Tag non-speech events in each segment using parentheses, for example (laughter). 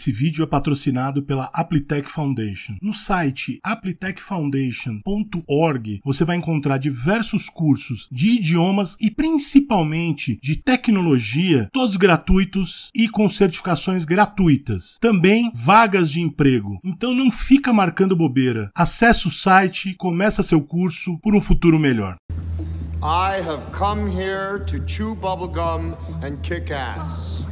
Esse vídeo é patrocinado pela Applitech Foundation. No site applitechfoundation.org você vai encontrar diversos cursos de idiomas e principalmente de tecnologia, todos gratuitos e com certificações gratuitas. Também vagas de emprego. Então não fica marcando bobeira. Acesse o site, começa seu curso por um futuro melhor. I have come here to chew bubblegum and kick ass.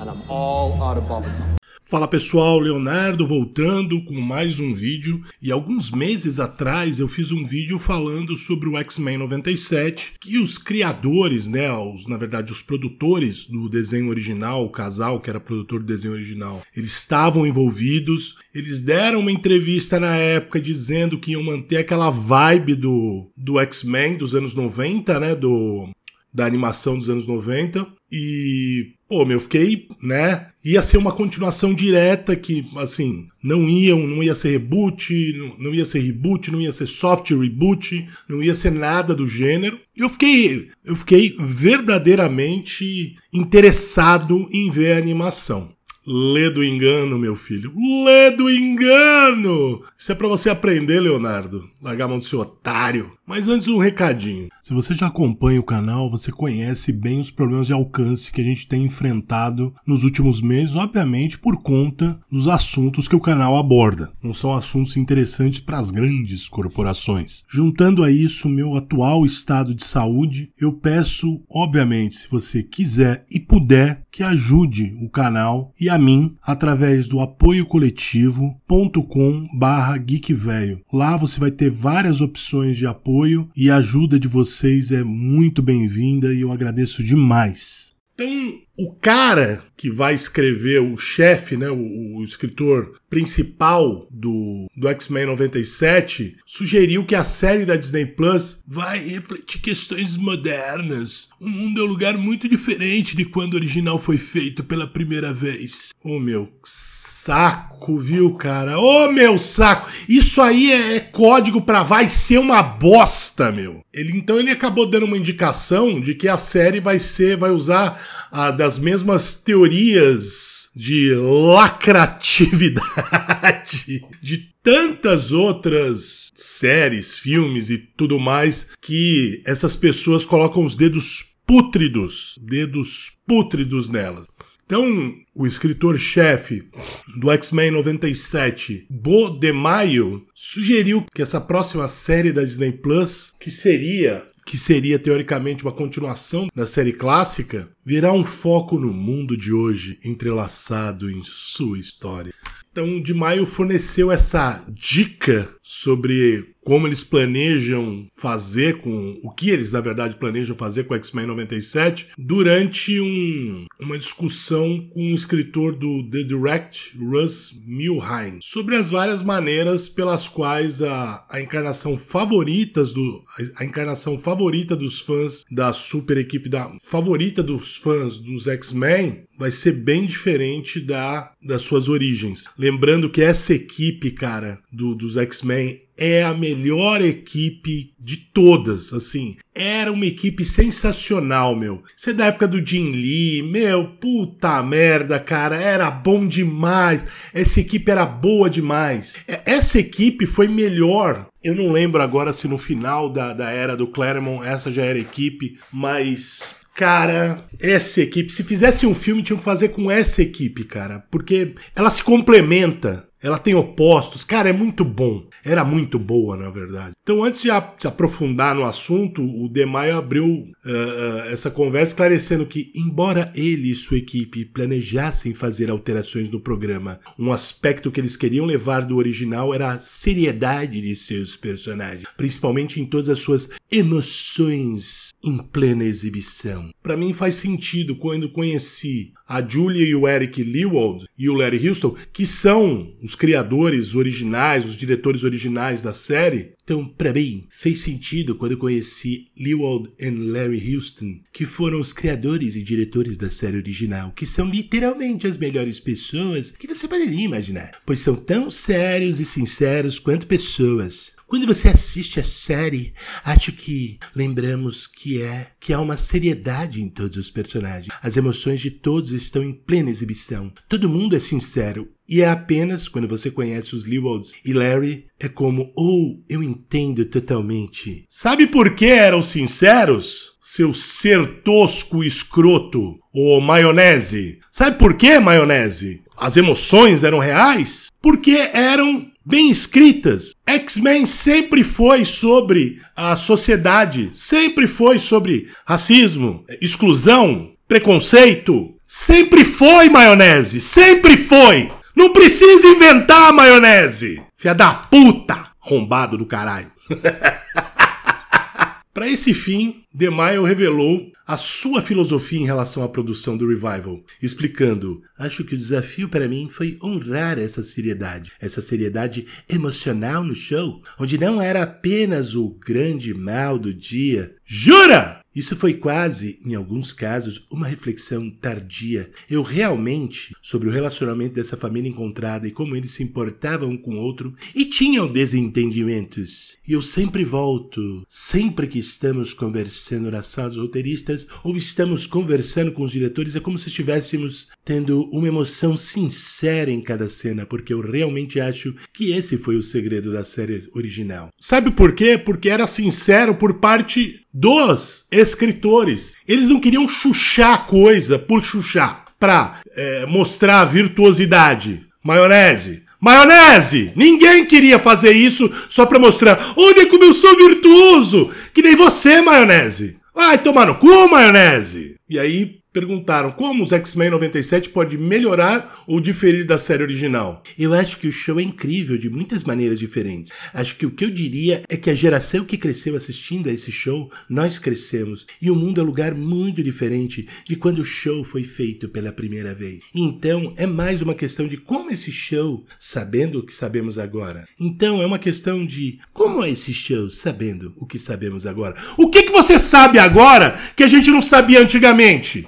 and I'm all out of bubblegum. Fala pessoal, Leonardo voltando com mais um vídeo e alguns meses atrás eu fiz um vídeo falando sobre o X-Men 97 que os criadores, né, os, na verdade os produtores do desenho original, o casal que era produtor do desenho original, eles estavam envolvidos, eles deram uma entrevista na época dizendo que iam manter aquela vibe do, do X-Men dos anos 90, né, do da animação dos anos 90. E, pô, meu, fiquei, né? Ia ser uma continuação direta que, assim, não ia, não ia ser reboot, não, não ia ser reboot, não ia ser soft reboot, não ia ser nada do gênero. E eu fiquei, eu fiquei verdadeiramente interessado em ver a animação. Lê do engano, meu filho. Lê do engano! Isso é para você aprender, Leonardo. Largar a mão do seu otário. Mas antes, um recadinho. Se você já acompanha o canal, você conhece bem os problemas de alcance que a gente tem enfrentado nos últimos meses, obviamente por conta dos assuntos que o canal aborda. Não são assuntos interessantes para as grandes corporações. Juntando a isso meu atual estado de saúde, eu peço, obviamente, se você quiser e puder, que ajude o canal e a para mim através do apoio coletivo.com/geekvelho. Lá você vai ter várias opções de apoio e a ajuda de vocês é muito bem-vinda e eu agradeço demais. Tem então, o cara que vai escrever, o chefe, né, o, o escritor principal do, do X-Men 97, sugeriu que a série da Disney Plus vai refletir questões modernas. O mundo é um lugar muito diferente de quando o original foi feito pela primeira vez. Ô oh, meu saco, viu, cara? Ô oh, meu saco! Isso aí é, é código pra vai ser uma bosta, meu. Ele então ele acabou dando uma indicação de que a série vai ser, vai usar a, ah, das mesmas teorias de lacratividade (laughs) de tantas outras séries, filmes e tudo mais que essas pessoas colocam os dedos pútridos, dedos pútridos nelas. Então, o escritor-chefe do X-Men 97, Bo DeMaio, sugeriu que essa próxima série da Disney Plus, que seria que seria teoricamente uma continuação da série clássica, virá um foco no mundo de hoje entrelaçado em sua história. Então, de maio forneceu essa dica sobre como eles planejam fazer com o que eles na verdade planejam fazer com X-Men 97 durante um, uma discussão com o escritor do The Direct, Russ Milheim, sobre as várias maneiras pelas quais a, a encarnação favoritas do a, a, encarnação favorita dos fãs da super equipe da favorita dos fãs dos X-Men vai ser bem diferente da das suas origens. Lembrando que essa equipe, cara, do, dos X-Men é a melhor equipe de todas, assim. Era uma equipe sensacional, meu. Você é da época do Jim Lee, meu, puta merda, cara, era bom demais. Essa equipe era boa demais. É, essa equipe foi melhor. Eu não lembro agora se no final da, da era do Claremont essa já era equipe, mas Cara, essa equipe, se fizesse um filme, tinham que fazer com essa equipe, cara. Porque ela se complementa. Ela tem opostos, cara, é muito bom. Era muito boa, na verdade. Então, antes de se aprofundar no assunto, o Demaio abriu uh, uh, essa conversa esclarecendo que, embora ele e sua equipe planejassem fazer alterações no programa, um aspecto que eles queriam levar do original era a seriedade de seus personagens, principalmente em todas as suas emoções em plena exibição. Para mim faz sentido quando conheci a Julia e o Eric Lewald e o Larry Houston, que são os criadores originais, os diretores originais da série. Então, para mim, fez sentido quando eu conheci Lewald e Larry Houston, que foram os criadores e diretores da série original, que são literalmente as melhores pessoas que você poderia imaginar, pois são tão sérios e sinceros quanto pessoas. Quando você assiste a série, acho que lembramos que é que há uma seriedade em todos os personagens. As emoções de todos estão em plena exibição. Todo mundo é sincero e é apenas quando você conhece os Lewalds e Larry é como, ou oh, eu entendo totalmente. Sabe por que eram sinceros? Seu ser tosco escroto, ou maionese. Sabe por que maionese? As emoções eram reais? Porque eram bem escritas. X-Men sempre foi sobre a sociedade, sempre foi sobre racismo, exclusão, preconceito. Sempre foi maionese, sempre foi. Não precisa inventar maionese. Fia da puta, Rombado do caralho. (laughs) Para esse fim, DeMaio revelou a sua filosofia em relação à produção do Revival, explicando: Acho que o desafio para mim foi honrar essa seriedade, essa seriedade emocional no show, onde não era apenas o grande mal do dia. Jura? Isso foi quase, em alguns casos, uma reflexão tardia. Eu realmente sobre o relacionamento dessa família encontrada e como eles se importavam um com o outro e tinham desentendimentos. E eu sempre volto, sempre que estamos conversando na sala dos roteiristas ou estamos conversando com os diretores, é como se estivéssemos tendo uma emoção sincera em cada cena, porque eu realmente acho que esse foi o segredo da série original. Sabe por quê? Porque era sincero por parte dos escritores. Eles não queriam chuchar coisa por chuchar pra é, mostrar a virtuosidade. Maionese. Maionese! Ninguém queria fazer isso só pra mostrar. Olha como eu sou virtuoso! Que nem você, maionese! Vai tomar no cu, maionese! E aí Perguntaram como os X-Men 97 pode melhorar ou diferir da série original. Eu acho que o show é incrível de muitas maneiras diferentes. Acho que o que eu diria é que a geração que cresceu assistindo a esse show, nós crescemos. E o mundo é um lugar muito diferente de quando o show foi feito pela primeira vez. Então é mais uma questão de como esse show, sabendo o que sabemos agora. Então é uma questão de como é esse show, sabendo o que sabemos agora. O que, que você sabe agora que a gente não sabia antigamente?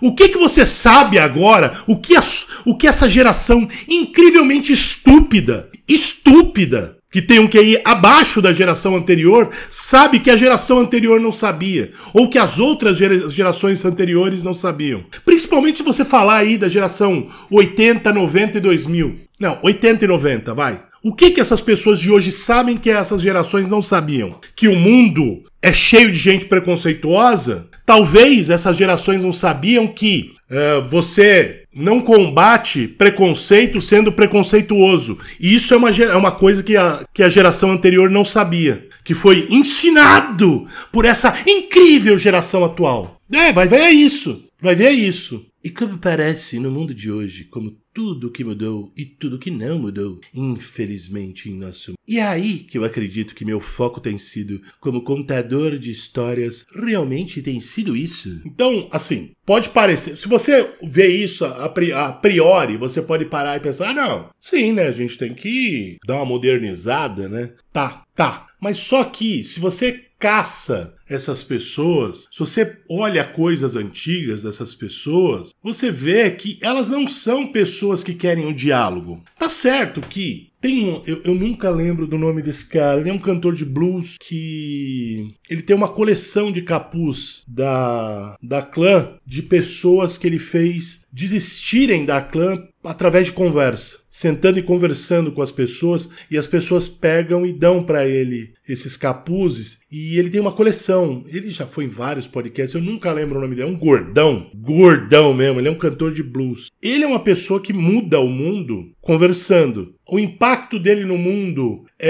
O, que, que você sabe agora? O que, a, o que essa geração incrivelmente estúpida, estúpida, que tem um QI abaixo da geração anterior, sabe que a geração anterior não sabia, ou que as outras gerações anteriores não sabiam. Principalmente se você falar aí da geração 80, 90 e 2000. Não, 80 e 90, vai. O que, que essas pessoas de hoje sabem que essas gerações não sabiam? Que o mundo é cheio de gente preconceituosa? Talvez essas gerações não sabiam que uh, você não combate preconceito sendo preconceituoso. E isso é uma, é uma coisa que a, que a geração anterior não sabia. Que foi ensinado por essa incrível geração atual. É, vai ver é isso. Vai ver é isso. E como parece no mundo de hoje, como tudo que mudou e tudo que não mudou, infelizmente, em nosso mundo. E é aí que eu acredito que meu foco tem sido, como contador de histórias, realmente tem sido isso. Então, assim, pode parecer. Se você vê isso a, priori, você pode parar e pensar: ah, não, sim, né? A gente tem que dar uma modernizada, né? Tá, tá. Mas só que, se você caça essas pessoas, se você olha coisas antigas dessas pessoas, você vê que elas não são pessoas que querem o diálogo. Tá certo que tem um, eu, eu, nunca lembro do nome desse cara. Ele é um cantor de blues que. Ele tem uma coleção de capuz da, da clã de pessoas que ele fez desistirem da clã através de conversa, sentando e conversando com as pessoas, e as pessoas pegam e dão para ele esses capuzes, e ele tem uma coleção. Ele já foi em vários podcasts, eu nunca lembro o nome dele, é um gordão, gordão mesmo, ele é um cantor de blues. Ele é uma pessoa que muda o mundo conversando. O impacto dele no mundo é,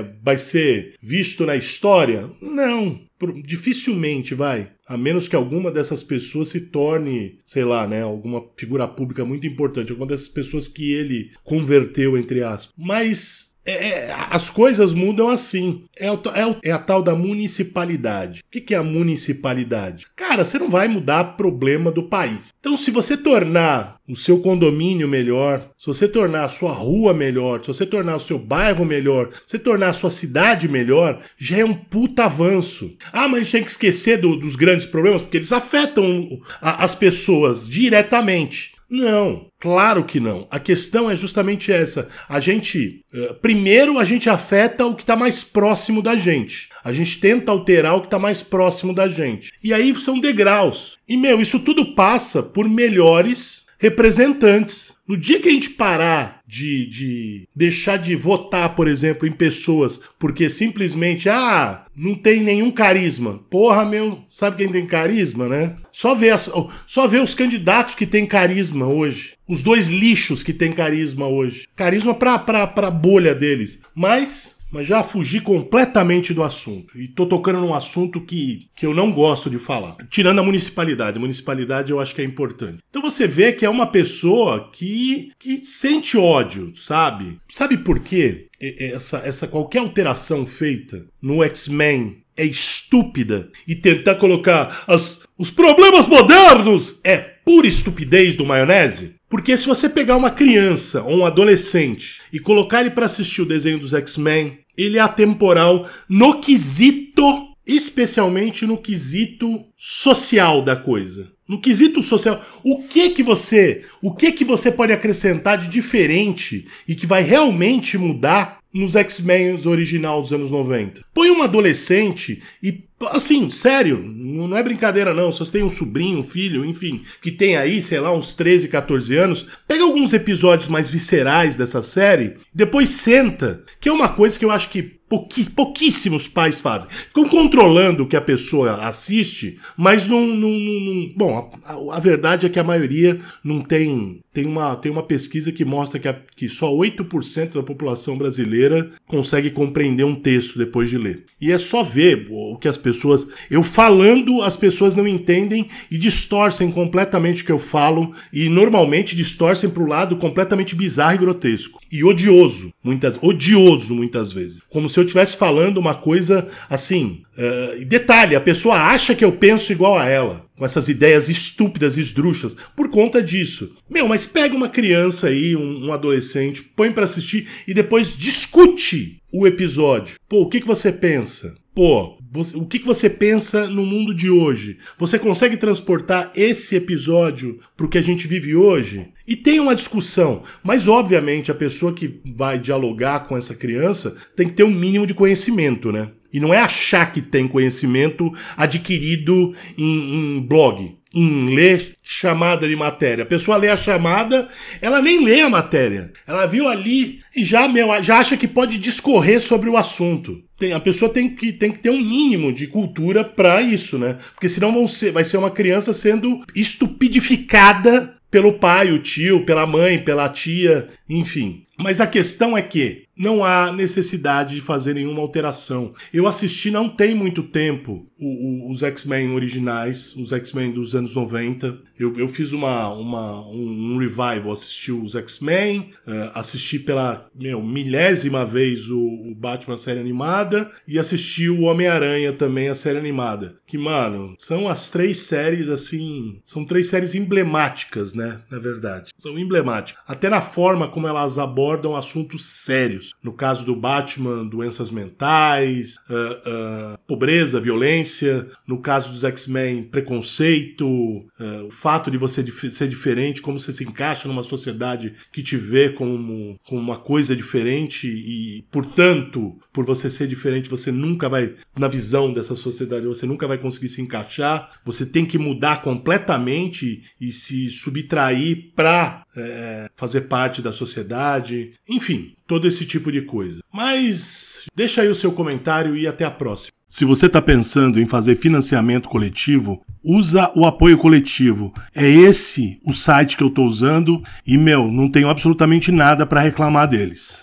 é vai ser visto na história? Não, dificilmente vai. A menos que alguma dessas pessoas se torne, sei lá, né, alguma figura pública muito importante, alguma dessas pessoas que ele converteu, entre aspas. Mas é, é, as coisas mudam assim. É, é, é a tal da municipalidade. O que, que é a municipalidade? Cara, você não vai mudar problema do país. Então, se você tornar o seu condomínio melhor, se você tornar a sua rua melhor, se você tornar o seu bairro melhor, se você tornar a sua cidade melhor, já é um puta avanço. Ah, mas a gente tem que esquecer do, dos grandes problemas, porque eles afetam a, as pessoas diretamente. Não, claro que não. A questão é justamente essa. A gente, eh, primeiro, a gente afeta o que está mais próximo da gente. A gente tenta alterar o que está mais próximo da gente. E aí são degraus. E, meu, isso tudo passa por melhores representantes. No dia que a gente parar de, de deixar de votar, por exemplo, em pessoas porque simplesmente, ah, não tem nenhum carisma. Porra, meu, sabe quem tem carisma, né? Só ver as, só ver os candidatos que têm carisma hoje. Os dois lixos que têm carisma hoje. Carisma pra, pra, pra bolha deles. Mas mas já fugi completamente do assunto. E tô tocando num assunto que, que eu não gosto de falar. Tirando a municipalidade. A municipalidade eu acho que é importante. Então você vê que é uma pessoa que, que sente ódio, sabe? Sabe por quê? Essa, essa qualquer alteração feita no X-Men é estúpida e tentar colocar as, os problemas modernos é pura estupidez do maionese? Porque se você pegar uma criança ou um adolescente e colocar ele para assistir o desenho dos X-Men, ele é atemporal no quesito, especialmente no quesito social da coisa. No quesito social, o que que você, o que que você pode acrescentar de diferente e que vai realmente mudar nos X-Men original dos anos 90. Põe um adolescente e, assim, sério, não é brincadeira não, se você tem um sobrinho, um filho, enfim, que tem aí, sei lá, uns 13, 14 anos, pega alguns episódios mais viscerais dessa série, depois senta, que é uma coisa que eu acho que Pouqui, pouquíssimos pais fazem. Ficam controlando o que a pessoa assiste, mas não. não, não, não bom, a, a, verdade é que a maioria não tem. Tem uma, tem uma pesquisa que mostra que, a, que só 8% da população brasileira consegue compreender um texto depois de ler. E é só ver o que as pessoas. Eu falando, as pessoas não entendem e distorcem completamente o que eu falo, e normalmente distorcem para o lado completamente bizarro e grotesco. E odioso, muitas, odioso muitas vezes. Como se eu eu estivesse falando uma coisa assim. Uh, detalhe, a pessoa acha que eu penso igual a ela, com essas ideias estúpidas e esdrúxulas, por conta disso. Meu, mas pega uma criança aí, um, um adolescente, põe para assistir e depois discute o episódio. Pô, o que, que você pensa? Pô, você, o que, que você pensa no mundo de hoje? Você consegue transportar esse episódio para o que a gente vive hoje? E tem uma discussão, mas obviamente a pessoa que vai dialogar com essa criança tem que ter um mínimo de conhecimento, né? E não é achar que tem conhecimento adquirido em, em blog, em ler chamada de matéria. A pessoa lê a chamada, ela nem lê a matéria. Ela viu ali e já, meu, já acha que pode discorrer sobre o assunto tem, a pessoa tem que, tem que ter um mínimo de cultura para isso, né? Porque senão vão ser, vai ser uma criança sendo estupidificada pelo pai, o tio, pela mãe, pela tia, enfim. Mas a questão é que não há necessidade de fazer nenhuma alteração. Eu assisti não tem muito tempo o, o, os X-Men originais, os X-Men dos anos 90. Eu, eu fiz uma, uma um, um, revival, assisti os X-Men, uh, assisti pela meu, milésima vez o, o Batman série animada e assisti o Homem-Aranha também, a série animada. Que, mano, são as três séries assim. São três séries emblemáticas, né? Na verdade. São emblemáticas. Até na forma como elas abordam abordam assuntos sérios. No caso do Batman, doenças mentais, uh, uh, pobreza, violência. No caso dos X-Men, preconceito, uh, o fato de você ser diferente, como você se encaixa numa sociedade que te vê como, como uma coisa diferente e, portanto, por você ser diferente, você nunca vai, na visão dessa sociedade, você nunca vai conseguir se encaixar. Você tem que mudar completamente e se subtrair para é, eh, fazer parte da sociedade enfim, todo esse tipo de coisa. Mas deixa aí o seu comentário e até a próxima. Se você está pensando em fazer financiamento coletivo, usa o apoio coletivo. É esse o site que eu estou usando e, meu, não tenho absolutamente nada para reclamar deles.